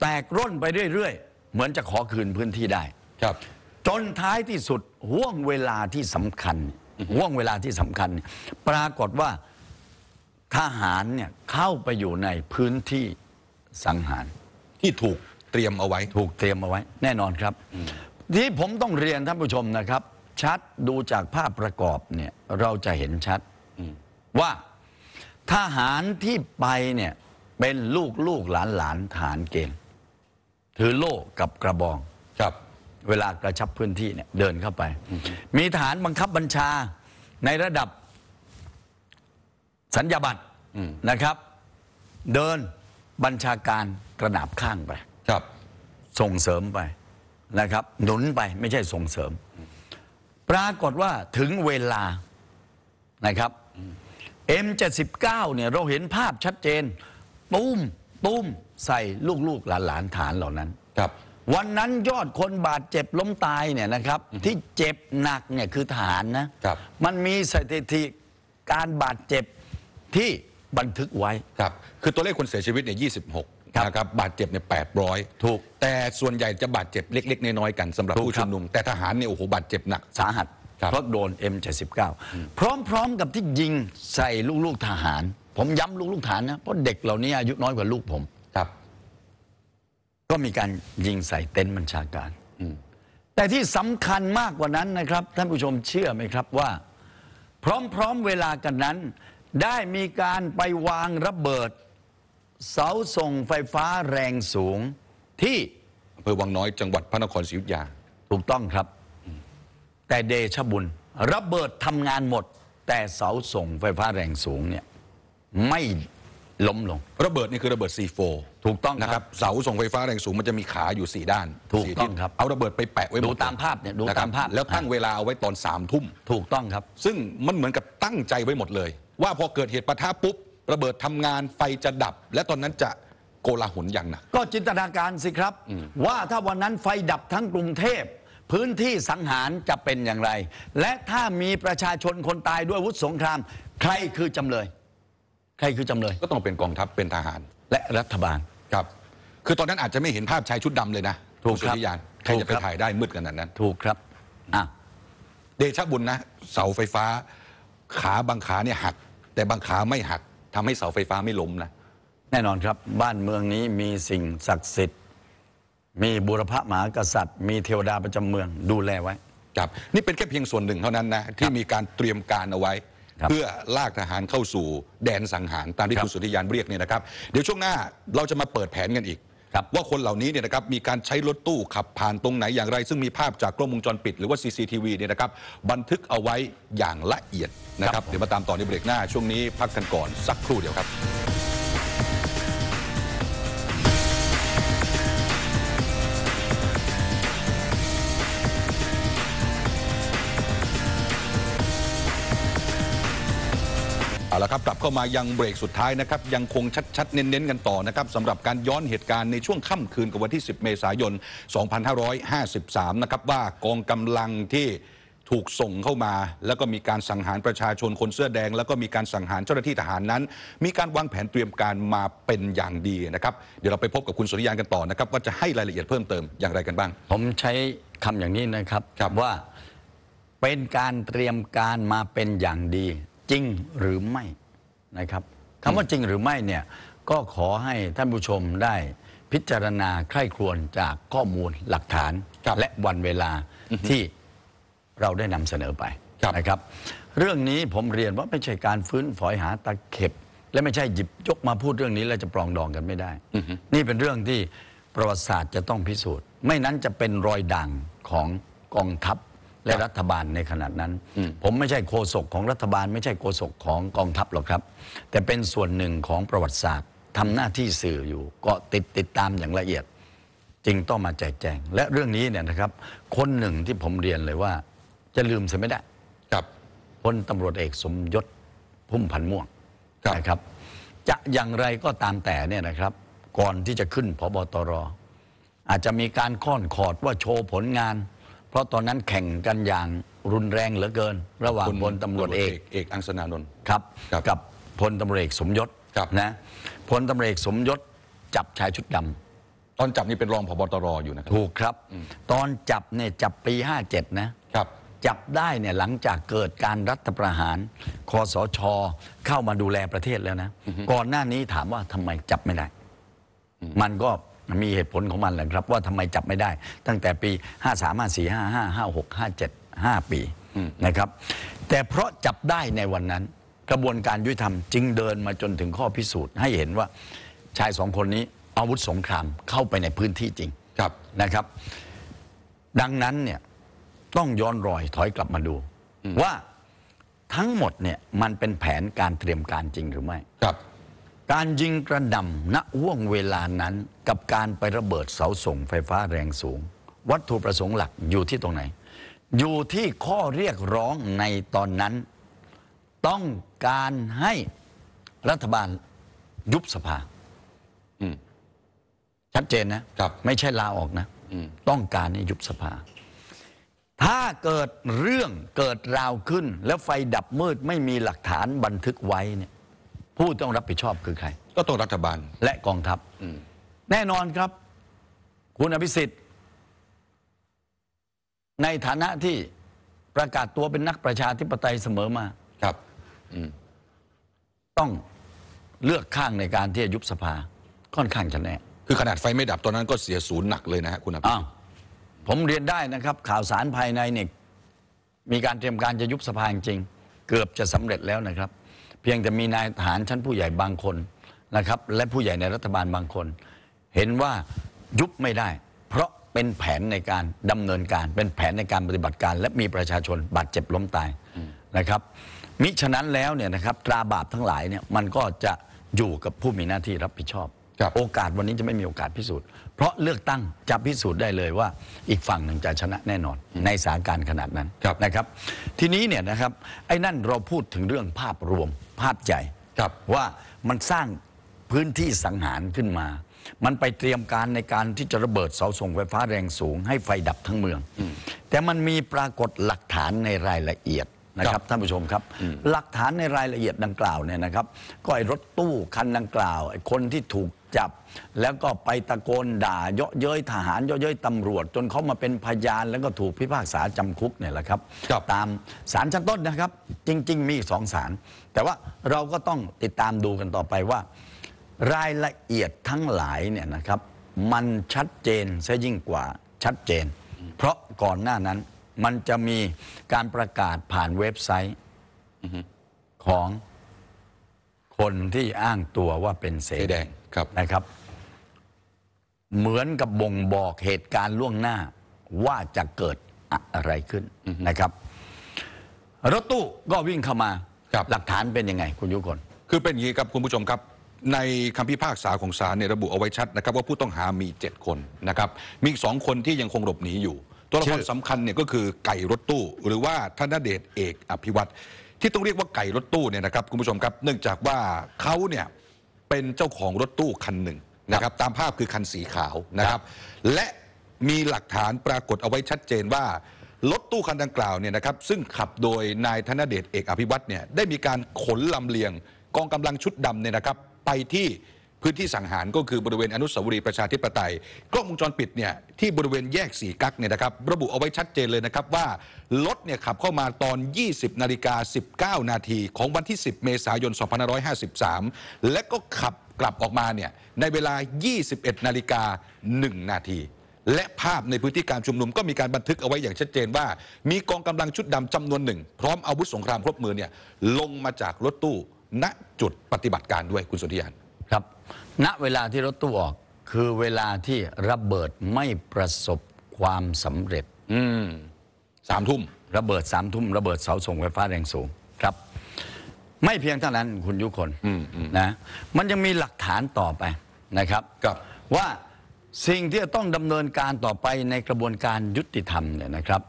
แตกร่นไปเรื่อย ๆ เหมือนจะขอคืนพื้นที่ได้ครับจนท้ายที่สุดห่วงเวลาที่สำคัญห่วงเวลาที่สำคัญ ปรากฏว่าทหารเนี่ยเข้าไปอยู่ในพื้นที่สังหารที่ถูกเตรียมเอาไว้ ถูกเตรียมเอาไว้ แน่นอนครับ ที่ผมต้องเรียนท่านผู้ชมนะครับ ชัดดูจากภาพประกอบเนี่ย เราจะเห็นชัดว่าทหารที่ไปเนี่ยเป็นลูกลูกหลานหลานฐานเกณฑ์ ถือโล่กับกระบอง ครับ เวลากระชับพื้นที่เนี่ยเดินเข้าไป มีฐานบังคับบัญชาในระดับสัญญาบัตรนะครับ เดินบัญชาการกระหนาบข้างไป ครับส่งเสริมไปนะครับ หนุนไปไม่ใช่ส่งเสริม ปรากฏว่าถึงเวลานะครับเอ็มเจ็ดสิบเเก้านี่ยเราเห็นภาพชัดเจนตุ้มตุ้ม ใส่ลูกกหลานนฐานเหล่านั้นครับ วันนั้นยอดคนบาดเจ็บล้มตายเนี่ยนะครับ ที่เจ็บหนักเนี่ยคือฐานนะมันมีสถิติการบาดเจ็บที่บันทึกไว้ ครับ คือตัวเลขคนเสียชีวิตเนี่ย26นะครับ บาดเจ็บเนี่ย800 ถูก แต่ส่วนใหญ่จะบาดเจ็บเล็ก ๆ น้อยๆกันสำหรับผู้ชุมนุมแต่ทหารเนี่ยโอ้โห บาดเจ็บหนักสาหัส เพราะโดน M79 พร้อม ๆ กับที่ยิงใส่ลูกๆ ทหาร ผมย้ำลูกๆ ทหารนะ เพราะเด็กเหล่านี้อายุน้อยกว่าลูกผม ครับ ก็มีการยิงใส่เต็นท์บัญชาการอืมแต่ที่สำคัญมากกว่านั้นนะครับ ท่านผู้ชมเชื่อไหมครับ ว่า พร้อมๆ เวลากันนั้นได้มีการไปวางระเบิดเสาส่งไฟฟ้าแรงสูงที่อำเภอวังน้อยจังหวัดพระนครศรีอยุธยาถูกต้องครับ แต่เดชบุญ ระเบิดทำงานหมด แต่เสาส่งไฟฟ้าแรงสูงเนี่ยไม่ล้มลง ระเบิดนี่คือระเบิด C4 ถูกต้องนะครับเสาส่งไฟฟ้าแรงสูงมันจะมีขาอยู่ 4 ด้าน ถูกต้องครับเอาระเบิดไปแปะไว้ดูตามภาพเนี่ยดูตามภาพ แล้วตั้งเวลาเอาไว้ตอน3ามทุ่มถูกต้องครับ ซึ่งมันเหมือนกับตั้งใจไว้หมดเลยว่าพอเกิดเหตุปะทะปุ๊บระเบิดทำงานไฟจะดับ และตอนนั้นจะโกลาหลอย่างหนักก็จินตนาการสิครับ ว่าถ้าวันนั้นไฟดับทั้งกรุงเทพ พื้นที่สังหารจะเป็นอย่างไร และถ้ามีประชาชนคนตายด้วยวุฒิสงคราม ใครคือจำเลย ใครคือจำเลย ก็ต้องเป็นกองทัพเป็นทหาร และรัฐบาลครับ คือตอนนั้นอาจจะไม่เห็นภาพชายชุดดำเลยนะถูกครับใครจะไปถ่ายได้มืดขนาดนั้นถูกครับอ่ะเดชะบุญนะเสาไฟฟ้าขาบางขาเนี่ยหักแต่บางขาไม่หักทำให้เสาไฟฟ้าไม่ล้มนะ แน่นอนครับบ้านเมืองนี้มีสิ่งศักดิ์สิทธิ์ มีบุรพมหากษัตริย์มีเทวดาประจำเมืองดูแลไว้ ครับ นี่เป็นแค่เพียงส่วนหนึ่งเท่านั้นนะ ที่มีการเตรียมการเอาไว้ เพื่อลากทหารเข้าสู่แดนสังหารตามที่คุณสุธิยานเรียกเนี่ยนะครับเดี๋ยวช่วงหน้าเราจะมาเปิดแผนกันอีกว่าคนเหล่านี้เนี่ยนะครับมีการใช้รถตู้ขับผ่านตรงไหนอย่างไรซึ่งมีภาพจากกล้องวงจรปิด หรือว่า CCTV เนี่ยนะครับบันทึกเอาไว้อย่างละเอียดนะครับเดี๋ยวมาตามต่อในเบรกหน้าช่วงนี้พักกันก่อนสักครู่เดียวครับเอาละครับกลับเข้ามา ยังเบรกสุดท้ายนะครับ ยังคงชัดๆเน้นๆ กันต่อนะครับสำหรับการย้อนเหตุการณ์ในช่วงค่ำคืนกับวันที่ 10 เมษายน 2553 นะครับว่ากองกำลังที่ถูกส่งเข้ามา แล้วก็มีการสังหารประชาชนคนเสื้อแดง แล้วก็มีการสังหารเจ้าหน้าที่ทหารนั้น มีการวางแผนเตรียมการมาเป็นอย่างดีนะครับ เดี๋ยวเราไปพบกับคุณสุริยานกันต่อนะครับว่าจะให้รายละเอียดเพิ่มเติมอย่างไรกันบ้างผมใช้คำอย่างนี้นะครับรบว่าเป็นการเตรียมการมาเป็นอย่างดีจริงหรือไม่นะครับคำว่าจริงหรือไม่เนี่ยก็ขอให้ท่านผู้ชมได้พิจารณาใคร่ครวญจากข้อมูลหลักฐานและวันเวลาที่เราได้นำเสนอไปนะครับ เรื่องนี้ผมเรียนว่าไม่ใช่การฟื้นฝอยหาตะเข็บและไม่ใช่หยิบยกมาพูดเรื่องนี้ แล้วจะปลองดองกันไม่ได้ นี่เป็นเรื่องที่ประวัติศาสตร์จะต้องพิสูจน์ไม่นั้นจะเป็นรอยด่างของกองทัพและรัฐบาลในขนาดนั้น ผมไม่ใช่โคศกของรัฐบาล ไม่ใช่โคศกของกองทัพหรอกครับ แต่เป็นส่วนหนึ่งของประวัติศาสตร์ทำหน้าที่สื่ออยู่ ก็ติดติดตามอย่างละเอียดจึงต้องมาแจกแจง และเรื่องนี้เนี่ยนะครับ คนหนึ่งที่ผมเรียนเลยว่า จะลืมเสียไม่ได้ครับพลตำรวจเอกสมยศพุ่มพันม่วงนะครับ จะอย่างไรก็ตามแต่เนี่ยนะครับ ก่อนที่จะขึ้นพบตรอาจจะมีการค้อนขอดว่าโชว์ผลงานเพราะตอนนั้นแข่งกันอย่างรุนแรงเหลือเกิน ระหว่างพลตำรวจเอกเอกอังสนานนท์ครับ กับพลตำรวจเอกสมยศนะพลตำรวจเอกสมยศจับชายชุดดำตอนจับนี่เป็นรองผบตรอยู่นะครับถูกครับตอนจับเนี่ยจับปี 57 นะ ครับจับได้เนี่ยหลังจากเกิดการรัฐประหาร คอสช เข้ามาดูแลประเทศแล้วนะ ก่อนหน้านี้ถามว่าทำไมจับไม่ได้ มันก็มีเหตุผลของมันแหละครับว่าทำไมจับไม่ได้ ตั้งแต่ปี53้าเจ็ดห้าปีนะครับ แต่เพราะจับได้ในวันนั้นกระบวนการยุติธรรมจึงเดินมาจนถึงข้อพิสูจน์ให้เห็นว่าชายสองคนนี้อาวุธสงครามเข้าไปในพื้นที่จริงครับนะครับ ดังนั้นเนี่ยต้องย้อนรอยถอยกลับมาดู ว่าทั้งหมดเนี่ยมันเป็นแผนการเตรียมการจริงหรือไม่ครับการยิงกระดำณห่วงเวลานั้น กับการไประเบิดเสาส่ง ไฟฟ้าแรงสูง วัตถุประสงค์หลักอยู่ที่ตรงไหน อยู่ที่ข้อเรียกร้องในตอนนั้น ต้องการให้รัฐบาลยุบสภาชัดเจนนะไม่ใช่ลาออกนะต้องการให้ยุบสภา ถ้าเกิดเรื่องเกิดราวขึ้น แล้วไฟดับมืดไม่มีหลักฐานบันทึกไว้เนี่ยผู้ต้องรับผิดชอบคือใคร ก็ต้องรัฐบาลและกองทัพแน่นอนครับ คุณอภิสิทธิ์ในฐานะที่ประกาศตัวเป็นนักประชาธิปไตยเสมอมาครับต้องเลือกข้างในการที่จะยุบสภาค่อนข้างจะแน่คือขนาดไฟไม่ดับตอนนั้น ก็เสียศูนย์หนักเลยนะฮะคุณอภิสิทธิ์ผมเรียนได้นะครับ ข่าวสารภายในเนี่ยมีการเตรียมการจะยุบสภาจริง เกือบจะสำเร็จแล้วนะครับพียงแต่มีนายทหารชั้นผู้ใหญ่บางคนนะครับและผู้ใหญ่ในรัฐบาลบางคน เห็นว่ายุบไม่ได้ เพราะเป็นแผนในการดำเนินการ เป็นแผนในการปฏิบัติการ และมีประชาชน บาดเจ็บล้มตายนะครับ มิฉะนั้นแล้วเนี่ยนะครับตราบาปทั้งหลายเนี่ยมันก็จะอยู่กับผู้มีหน้าที่รับผิดชอบโอกาสวันนี้จะไม่มีโอกาสพิสูจน์ เพราะเลือกตั้ง จะพิสูจน์ได้เลยว่า อีกฝั่งหนึ่งจะชนะแน่นอนในสถานการณ์ขนาดนั้นนะครับ ทีนี้เนี่ยนะครับ ไอ้นั่นเราพูดถึงเรื่องภาพรวม ภาพใหญ่ว่ามันสร้างพื้นที่สังหารขึ้นมา มันไปเตรียมการในการที่จะระเบิดเสาส่งไฟฟ้าแรงสูง ให้ไฟดับทั้งเมืองแต่มันมีปรากฏหลักฐานในรายละเอียดนะครับท่านผู้ชมครับ หลักฐานในรายละเอียดดังกล่าวเนี่ยนะครับก็ไอ้รถตู้คันดังกล่าวไอ้คนที่ถูกจับแล้วก็ไปตะโกนด่า เยาะเย้ยทหารเยาะเย้ยตำรวจจนเขามาเป็นพยานแล้วก็ถูกพิพากษาจำคุกเนี่ยแหละครับรบตามศาลชั้นต้นนะครับ จริง ๆ มีสองศาลแต่ว่าเราก็ต้องติดตามดูกันต่อไปว่า รายละเอียดทั้งหลายเนี่ยนะครับ มันชัดเจนซะยิ่งกว่าชัดเจน เพราะก่อนหน้านั้นมันจะมีการประกาศผ่านเว็บไซต์ ของคนที่อ้างตัวว่าเป็นเสแดงครับนะครับ เหมือนกับบ่งบอกเหตุการณ์ล่วงหน้า ว่าจะเกิดอะไรขึ้นนะครับรถตู้ก็วิ่งเข้ามา หลักฐานเป็นยังไงคุณยุคนคือเป็นอย่างนี้ครับคุณผู้ชมครับ ในคำพิพากษาของศาลเนี่ยระบุเอาไว้ชัดนะครับว่าผู้ต้องหามี 7 คนนะครับ มีสองคนที่ยังคงหลบหนีอยู่ ตัวละครสำคัญเนี่ยก็คือไก่รถตู้ หรือว่าธนเดชเอกอภิวัตที่ต้องเรียกว่าไก่รถตู้เนี่ยนะครับคุณผู้ชมครับเนื่องจากว่าเขาเนี่ยเป็นเจ้าของรถตู้คันหนึ่งนะครับตามภาพคือคันสีขาวนะครับ และมีหลักฐานปรากฏเอาไว้ชัดเจนว่า รถตู้คันดังกล่าวเนี่ยนะครับซึ่งขับโดยนายธนเดชเอกอภิวัตเนี่ยได้มีการขนลำเลียงกองกำลังชุดดำเนี่ยนะครับ ไปที่พื้นที่สังหารก็คือบริเวณอนุสาวรีย์ประชาธิปไตยกล้องวงจรปิดเนี่ยที่บริเวณแยกสีกักเนี่ยนะครับระบุเอาไว้ชัดเจนเลยนะครับว่า รถเนี่ยขับเข้ามาตอน 20นาฬิกา19นาทีของวันที่ 10 เมษายน2553 และก็ขับกลับออกมาเนี่ยในเวลา 21นาฬิกา1นาทีและภาพในพื้นที่การชุมนุมก็มีการบันทึกเอาไว้อย่างชัดเจนว่า มีกองกำลังชุดดำจำนวนหนึ่งพร้อมอาวุธสงครามครบมือเนี่ยลงมาจากรถตู้ณจุดปฏิบัติการด้วยคุณสุธิยานณเวลาที่รถตู้ออกคือเวลาที่ระเบิดไม่ประสบความสำเร็จ อืมสามทุ่มระเบิดสามทุ่มระเบิดเสาส่งไฟฟ้าแรงสูงครับ ไม่เพียงเท่านั้นคุณยุคนนะมัน ยัง มีหลักฐานต่อไปนะครับกับว่าสิ่งที่จะต้องดำเนินการต่อไปในกระบวนการยุติธรรมเนี่ยนะครับ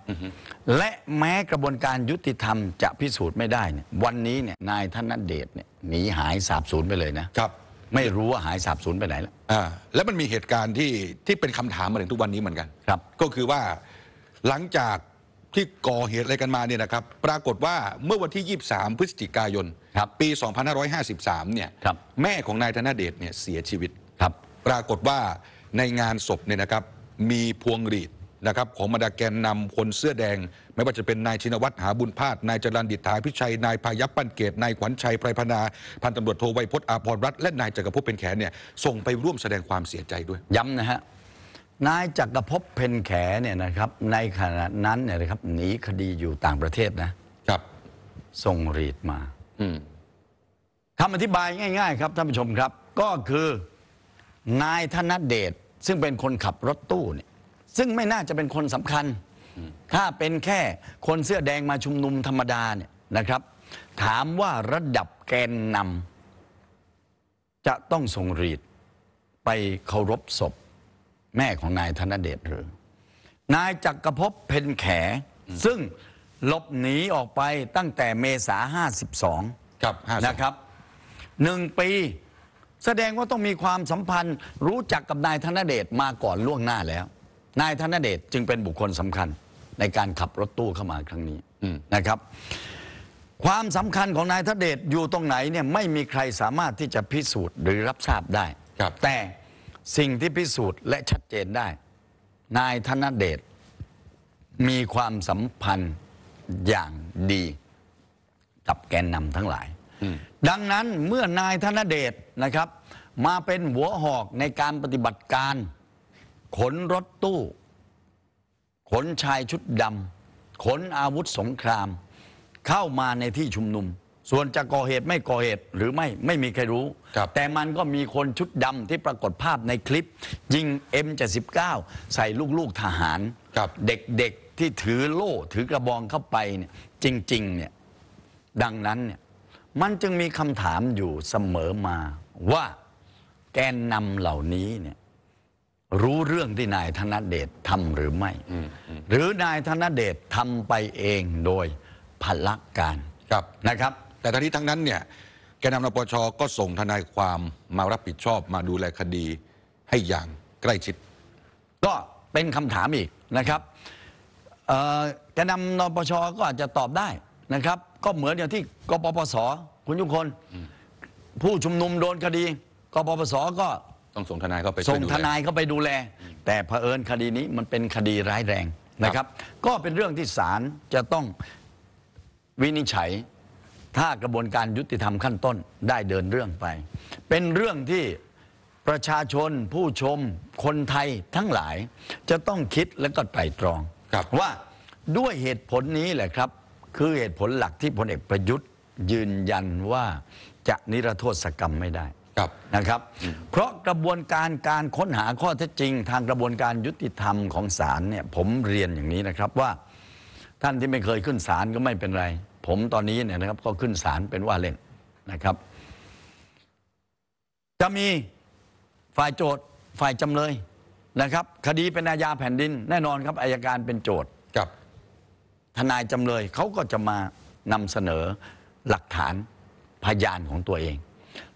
และแม้กระบวนการยุติธรรมจะพิสูจน์ไม่ได้เนี่ยวันนี้เนี่ยนายธนเดชเนี่ยหนีหายสาบสูญไปเลยนะครับไม่รู้ว่าหายสาบสูญไปไหนแล้วอ่าแล้วมันมีเหตุการณ์ที่ที่เป็นคำถามมาถึงทุกวันนี้เหมือนกันครับก็คือว่าหลังจากที่ก่อเหตุอะไรกันมาเนี่ยนะครับ ปรากฏว่าเมื่อวันที่ 23 พฤศจิกายนครับปี 2553เนี่ยครับแม่ของนายธนเดชเนี่ยเสียชีวิตครับปรากฏว่าในงานศพเนี่ยนะครับมีพวงหรีดนะครับของบรรดาแกนนำคนเสื้อแดง ไม่ว่าจะเป็นนายชินวัตร หาบุญพาดนายจรันดิษฐาพิชัย นายพายัพปันเกต นายขวัญชัยไพรพนา พันตำรวจโทไวยพจน์อาภรรัตน์และนายจักรพุศเป็นแขนเนี่ยส่งไปร่วมแสดงความเสียใจด้วย ย้ำนะฮะ นายจักรพุศเป็นแขเนี่ยนะครับในขณะนั้นเนี่ยนะครับหนีคดีอยู่ต่างประเทศนะครับส่งรีดมาคำอธิบายง่าย ๆ ครับท่านผู้ชมครับ ก็คือ นายธนเดชซึ่งเป็นคนขับรถตู้เนี่ยซึ่งไม่น่าจะเป็นคนสำคัญ ถ้าเป็นแค่คนเสื้อแดงมาชุมนุมธรรมดาเนี่ยนะครับ ถามว่าระดับแกนนำจะต้องส่งรีดไปเคารพศพ แม่ของนายธนเดชหรือ นายจักรภพเพนแข ซึ่งหลบหนีออกไปตั้งแต่เมษา 52าสิบองนะครับหนึ่งปีแสดงว่าต้องมีความสัมพันธ์ รู้จักกับนายธนเดชมาก่อนล่วงหน้าแล้วนายธนเดชจึงเป็นบุคคลสำคัญในการขับรถตู้เข้ามาครั้งนี้นะครับ ความสำคัญของนายธนเดชอยู่ตรงไหนเนี่ยไม่มีใครสามารถที่จะพิสูจน์ หรือรับทราบได้ แต่ สิ่งที่พิสูจน์และชัดเจนได้ นายธนเดชมีความสัมพันธ์อย่างดี กับแกนนำทั้งหลาย ดังนั้นเมื่อนายธนเดชนะครับ มาเป็นหัวหอกในการปฏิบัติการขนรถตู้ ขนชายชุดดำขนอาวุธสงคราม เข้ามาในที่ชุมนุม ส่วนจะก่อเหตุไม่ก่อเหตุหรือไม่ไม่มีใครรู้ แต่มันก็มีคนชุดดำที่ปรากฏภาพในคลิปยิง M79 ใส่ลูกๆทหารรเด็กๆที่ถือโล่ถือกระบองเข้าไปเนี่ยจริงๆเนี่ยดังนั้นเนี่ยมันจึงมีคำถามอยู่เสมอมาว่าแกนนำเหล่านี้เนี่ยรู้เรื่องที่นายธนเดชทำหรือไม่ หรือนายธนเดชทำไปเองโดยพลักการครับนะครับ แต่ทั้งนี้ทั้งนั้นเนี่ยแกนำนปชก็ส่งทนายความมารับผิดชอบมาดูแลคดีให้อย่างใกล้ชิด ก็เป็นคำถามอีกนะครับ แกนำนปชก็อาจจะตอบได้นะครับ ก็เหมือนอย่างที่กปปสคุณทุกคน ผู้ชุมนุมโดนคดีกปปสก็ต้องส่งทนายเข้าไปส่งทนายเข้าไปดูแล แต่เผอิญคดีนี้มันเป็นคดีร้ายแรงนะครับ ก็เป็นเรื่องที่ศาลจะต้องวินิจฉัยถ้ากระบวนการยุติธรรมขั้นต้นได้เดินเรื่องไป เป็นเรื่องที่ประชาชน ผู้ชม คนไทยทั้งหลาย จะต้องคิดและก็ไตรตรองว่าด้วยเหตุผลนี้แหละครับ คือเหตุผลหลักที่พลเอกประยุทธ์ ยืนยันว่าจะนิรโทษกรรมไม่ได้ครับนะครับ เพราะกระบวนการการค้นหาข้อเท็จจริง ทางกระบวนการยุติธรรมของศาลเนี่ยผมเรียนอย่างนี้นะครับว่าท่านที่ไม่เคยขึ้นศาลก็ไม่เป็นไร ผมตอนนี้เนี่ยนะครับ ก็ขึ้นศาลเป็นว่าเล่นนะครับ จะมีฝ่ายโจทย์ฝ่ายจำเลยนะครับ คดีเป็นอาญาแผ่นดิน แน่นอนครับอายการเป็นโจทย์ครับทนายจำเลยเขาก็จะมานำเสนอหลักฐานพยานของตัวเอง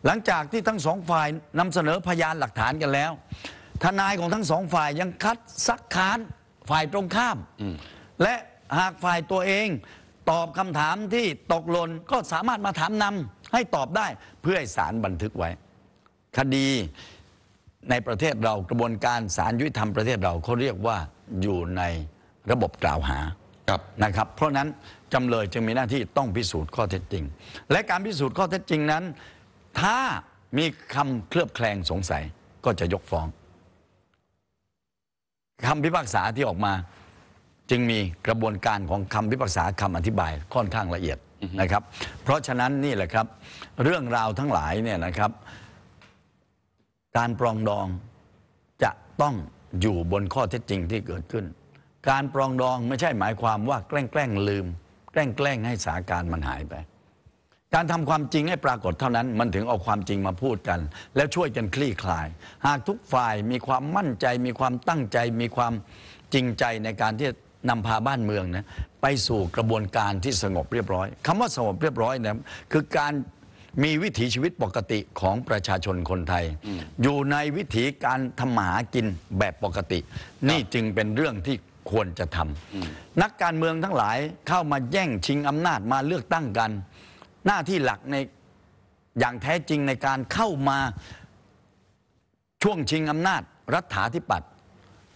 หลังจากที่ทั้งสองฝ่ายนำเสนอพยานหลักฐานกันแล้ว ทนายของทั้งสองฝ่ายยังคัดซักค้านฝ่ายตรงข้ามและหากฝ่ายตัวเองตอบคำถามที่ตกหล่นก็สามารถมาถามนำให้ตอบได้เพื่อให้ศาลบันทึกไว้ คดีในประเทศเรากระบวนการศาลยุติธรรมประเทศเราเขาเรียกว่าอยู่ในระบบกล่าวหานะครับ เพราะนั้นจำเลยจึงมีหน้าที่ต้องพิสูจน์ข้อเท็จจริง และการพิสูจน์ข้อเท็จจริงนั้นถ้ามีคำเคลือบแคลงสงสัยก็จะยกฟ้องคำพิพากษาที่ออกมา จึงมีกระบวนการของคำพิพากษาคำอธิบายค่อนข้างละเอียดนะครับ เพราะฉะนั้นนี่แหละครับ เรื่องราวทั้งหลายเนี่ยนะครับ การปรองดองจะต้องอยู่บนข้อเท็จจริงที่เกิดขึ้น การปรองดองไม่ใช่หมายความว่าแกล้งแกล้งลืม แกล้งแกล้งให้สาการมันหายไปการทำความจริงให้ปรากฏเท่านั้นมันถึงเอาความจริงมาพูดกัน แล้วช่วยกันคลี่คลาย หากทุกฝ่ายมีความมั่นใจมีความตั้งใจ มีความจริงใจในการที่นำพาบ้านเมืองนะไปสู่กระบวนการที่สงบเรียบร้อยคำว่าสงบเรียบร้อยนะคือการมีวิถีชีวิตปกติของประชาชนคนไทย อยู่ในวิถีการทำหมากินแบบปกติ นี่จึงเป็นเรื่องที่ควรจะทำนักการเมืองทั้งหลายเข้ามาแย่งชิงอำนาจมาเลือกตั้งกันหน้าที่หลักในอย่างแท้จริงในการเข้ามาช่วงชิงอำนาจรัฐาธิปัตย์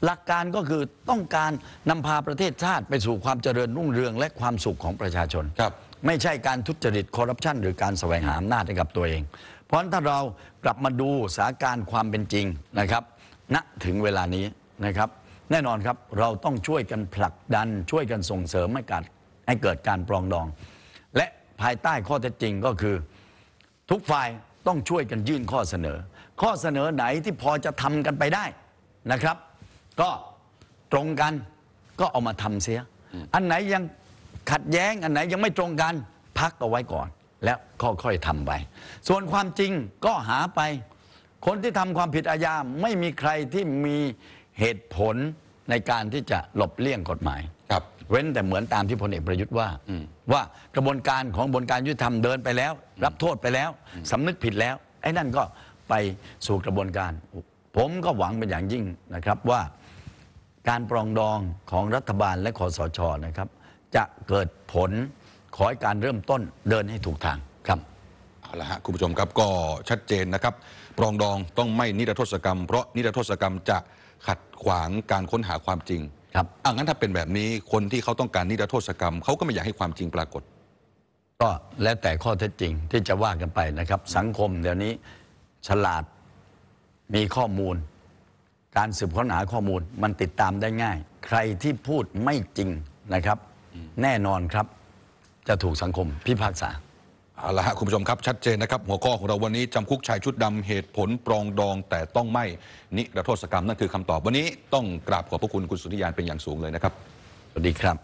หลักการก็คือต้องการนำพาประเทศชาติไปสู่ความเจริญรุ่งเรืองและความสุขของประชาชนครับไม่ใช่การทุจริตคอร์รัปชันหรือการแสวงหาอำนาจให้กับตัวเอง เพราะถ้าเรากลับมาดูสถานการณ์ความเป็นจริงนะครับณนะถึงเวลานี้นะครับ แน่นอนครับเราต้องช่วยกันผลักดัน ช่วยกันส่งเสริมให้กให้เกิดการปรองดองภายใต้ข้อเท็จจริงก็คือ ทุกฝ่ายต้องช่วยกันยื่นข้อเสนอ ข้อเสนอไหนที่พอจะทำกันไปได้นะครับ ก็ตรงกันก็เอามาทำเสีย อันไหนยังขัดแย้งอันไหนยังไม่ตรงกันพักเอาไว้ก่อนแล้วค่อยๆทำไปส่วนความจริงก็หาไป คนที่ทำความผิดอาญาไม่มีใครที่มีเหตุผลในการที่จะหลบเลี่ยงกฎหมายเว้นแต่เหมือนตามที่พลเอกประยุทธ์ว่าว่ากระบวนการของกระบวนการยุติธรรมเดินไปแล้ว รับโทษไปแล้วสำนึกผิดแล้วไอ้นั่นก็ไปสู่กระบวนการ ผมก็หวังเป็นอย่างยิ่งนะครับว่า การปรองดองของรัฐบาลและคอสชนะครับ จะเกิดผลขอให้การเริ่มต้นเดินให้ถูกทางครับเอาละฮะคุณผู้ชมครับก็ชัดเจนนะครับปรองดองต้องไม่นิรโทษกรรม เพราะนิรโทษกรรมจะขัดขวางการค้นหาความจริงครับอ่งงั้นถ้าเป็นแบบนี้ คนที่เขาต้องการนิรโทษกรรม เขาก็ไม่อยากให้ความจริงปรากฏ ก็แล้วแต่ข้อเท็จจริงที่จะว่ากันไปนะครับ สังคมเดี๋ยวนี้ฉลาด มีข้อมูล การสืบค้นหาข้อมูลมันติดตามได้ง่าย ใครที่พูดไม่จริงนะครับ แน่นอนครับ จะถูกสังคมพิพากษาเอาละครคุณผู้ชมครับชัดเจนนะครับหัวข้อของเราวันนี้จำคุกชายชุดดำเหตุผลปรองดอง แต่ต้องไม่นิรโทษกรรมนั่นคือคำตอบวันนี้ต้องกราบขอบพระคุณคุณสุนิยานเป็นอย่างสูงเลยนะครับสวัสดีครับ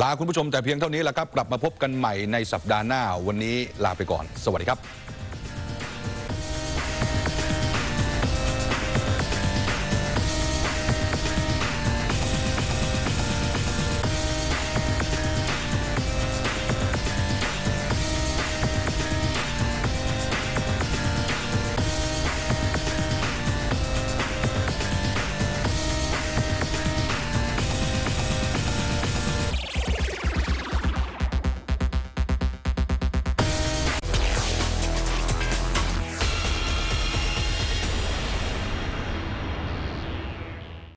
ลาคุณผู้ชมแต่เพียงเท่านี้แหละครับกลับมาพบกันใหม่ในสัปดาห์หน้าวันนี้ลาไปก่อน สวัสดีครับ